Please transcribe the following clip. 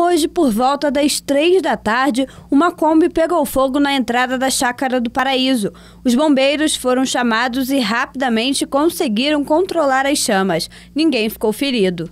Hoje, por volta das três da tarde, uma Kombi pegou fogo na entrada da Chácara do Paraíso. Os bombeiros foram chamados e rapidamente conseguiram controlar as chamas. Ninguém ficou ferido.